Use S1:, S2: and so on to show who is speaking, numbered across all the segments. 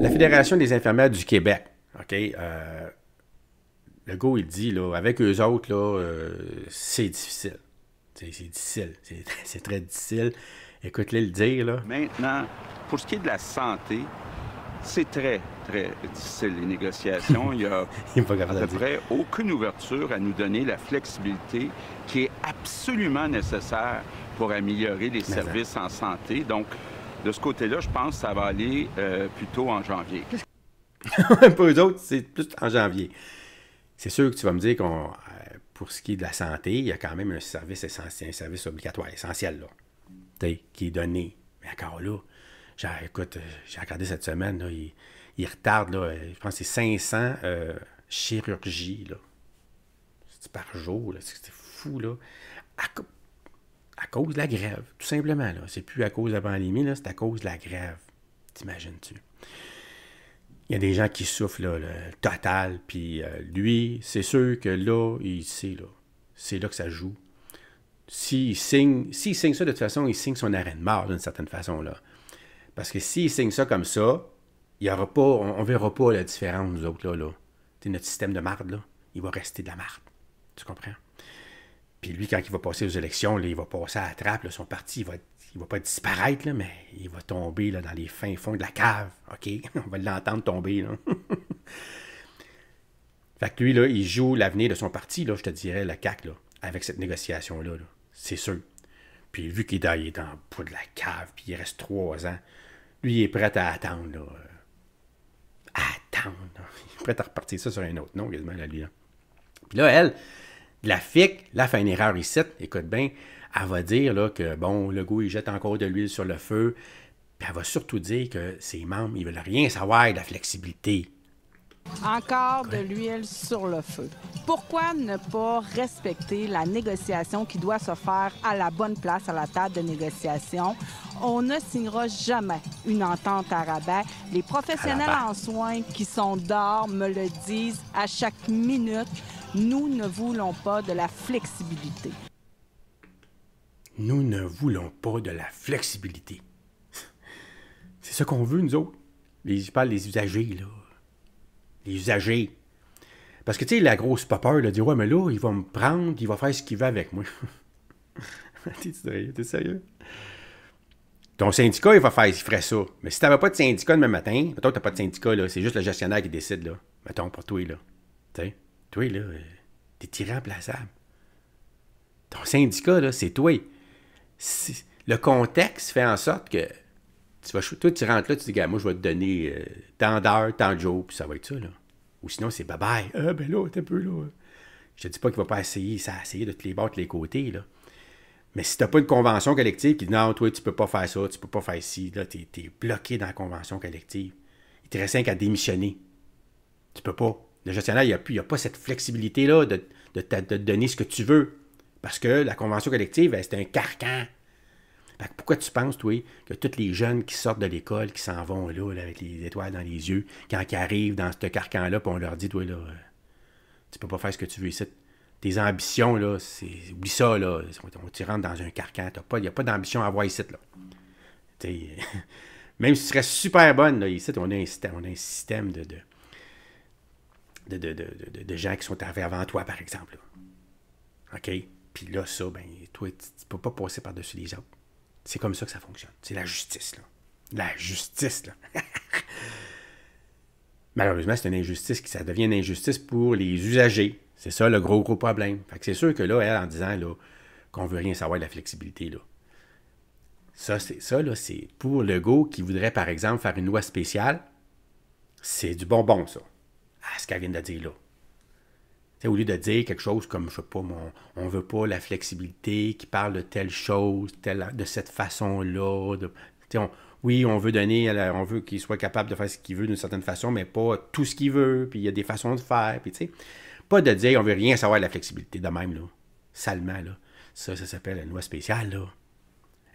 S1: La Fédération des infirmières du Québec, OK, euh, le go, il dit, là, avec eux autres, là, euh, c'est difficile. C'est difficile. C'est très difficile. Écoute-les le dire, là. Maintenant, pour ce qui est de la santé, c'est très, très difficile, les négociations. Il n'y a à aucune ouverture à nous donner la flexibilité qui est absolument nécessaire pour améliorer les services en santé. Donc, de ce côté-là, je pense que ça va aller euh, plutôt en janvier. pour eux autres, c'est plus en janvier. C'est sûr que tu vas me dire qu'on, euh, pour ce qui est de la santé, il y a quand même un service essentiel, un service obligatoire, essentiel, là, qui est donné. Mais encore là, écoute, euh, j'ai regardé cette semaine, là, il, retarde, là, euh, je pense c'est 500 euh, chirurgies là. par jour. C'est fou. Là. À, cause de la grève, tout simplement. là. C'est plus à cause de la pandémie, c'est à cause de la grève. T'imagines-tu? Il y a des gens qui souffrent total, puis lui, c'est sûr que là, il sait, là. C'est là que ça joue. S'il signe, s'il signe ça, de toute façon, il signe son arrêt de mort d'une certaine façon, là. Parce que s'il signe ça comme ça, il y aura pas, on ne verra pas la différence, nous autres, là. là. notre système de marde, là, il va rester de la marde. Tu comprends? Puis lui, quand il va passer aux élections, il va passer à la trappe. son parti, il va, va pas disparaître, là, mais il va tomber là, dans les fins fonds de la cave. OK? On va l'entendre tomber. fait que lui, il joue l'avenir de son parti, là, je te dirais, la cac là, avec cette négociation Là. C'est sûr. Puis vu qu'il est, est en bout de la cave, puis il reste trois ans, lui, il est prêt à attendre. Là. À attendre. Il est prêt à repartir ça sur un autre nom, quasiment, là, lui. Là. Puis là, elle, la FIC, là, fait une erreur ici. Écoute bien, elle va dire là, que, bon, le goût, il jette encore de l'huile sur le feu. Puis elle va surtout dire que ses membres, ils veulent rien savoir de la flexibilité. Encore de l'huile sur le feu. Pourquoi ne pas respecter la négociation qui doit se faire à la bonne place, à la table de négociation? On ne signera jamais une entente à rabat. Les professionnels en soins qui sont d'or me le disent à chaque minute. Nous ne voulons pas de la flexibilité. Nous ne voulons pas de la flexibilité. C'est ce qu'on veut, nous autres. Les, je parle usagers, là les usagers. Parce que, tu sais, la grosse popper, là, dit Ouais, mais là, il va me prendre, il va faire ce qu'il veut avec moi. t'es sérieux? sérieux? Ton syndicat, il va faire, ferait ça. Mais si t'avais pas de syndicat demain matin, mettons que t'as pas de syndicat, là, c'est juste le gestionnaire qui décide, là. Mettons, pour toi, là. Tu sais, toi, là, euh, t'es irremplaçable. Ton syndicat, là, c'est toi. Le contexte fait en sorte que tu vas, toi, tu rentres là, tu dis, gars, moi, je vais te donner euh, tant d'heures, tant de jours, puis ça va être ça, là. Ou sinon, c'est bye bye. Ah, ben là, t'es peu là. Je te dis pas qu'il va pas essayer, ça essayer de te les battre les côtés, là. Mais si t'as pas une convention collective qui dit non, toi, tu peux pas faire ça, tu peux pas faire ci, là, t'es es bloqué dans la convention collective. Il te reste à démissionner. Tu peux pas. Le gestionnaire, il n'y a, plus, il a pas cette flexibilité-là de, de, te donner ce que tu veux. Parce que la convention collective, c'est un carcan pourquoi tu penses, toi, que tous les jeunes qui sortent de l'école, qui s'en vont là, avec les étoiles dans les yeux, quand ils arrivent dans ce carcan-là, puis on leur dit, toi, là, euh, tu peux pas faire ce que tu veux ici. Tes ambitions, là, c'est. Oublie ça, là. Tu rentres dans un carcan. Il n'y a pas d'ambition à avoir ici, là. même si tu serais super bonne, ici, on a un système, de, de, de, de, gens qui sont arrivés avant toi, par exemple. OK? Puis là, ça, ben, toi, tu ne peux pas passer par-dessus les autres. C'est comme ça que ça fonctionne. C'est la justice, là. La justice, là. Malheureusement, c'est une injustice qui ça devient une injustice pour les usagers. C'est ça le gros, gros problème. Fait c'est sûr que là, elle, en disant là, qu'on veut rien savoir de la flexibilité, là. Ça, c'est ça, là, c'est pour le go qui voudrait, par exemple, faire une loi spéciale, c'est du bonbon, ça. À ah, ce qu'elle vient de dire là au lieu de dire quelque chose comme, je sais pas, on on veut pas la flexibilité, qui parle de telle chose, de cette façon-là. oui, on veut donner, on veut qu'il soit capable de faire ce qu'il veut d'une certaine façon, mais pas tout ce qu'il veut, puis il y a des façons de faire, puis Pas de dire, on veut rien savoir de la flexibilité, de même, là. Salement, là. Ça, ça s'appelle la loi spéciale,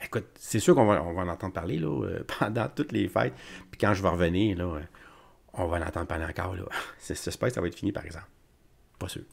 S1: Écoute, c'est sûr qu'on va, on va, en entendre parler, là, euh, pendant toutes les fêtes, puis quand je vais revenir, là, euh, on va en entendre parler encore, là. J'espère que ça va être fini, par exemple. Pas sûr.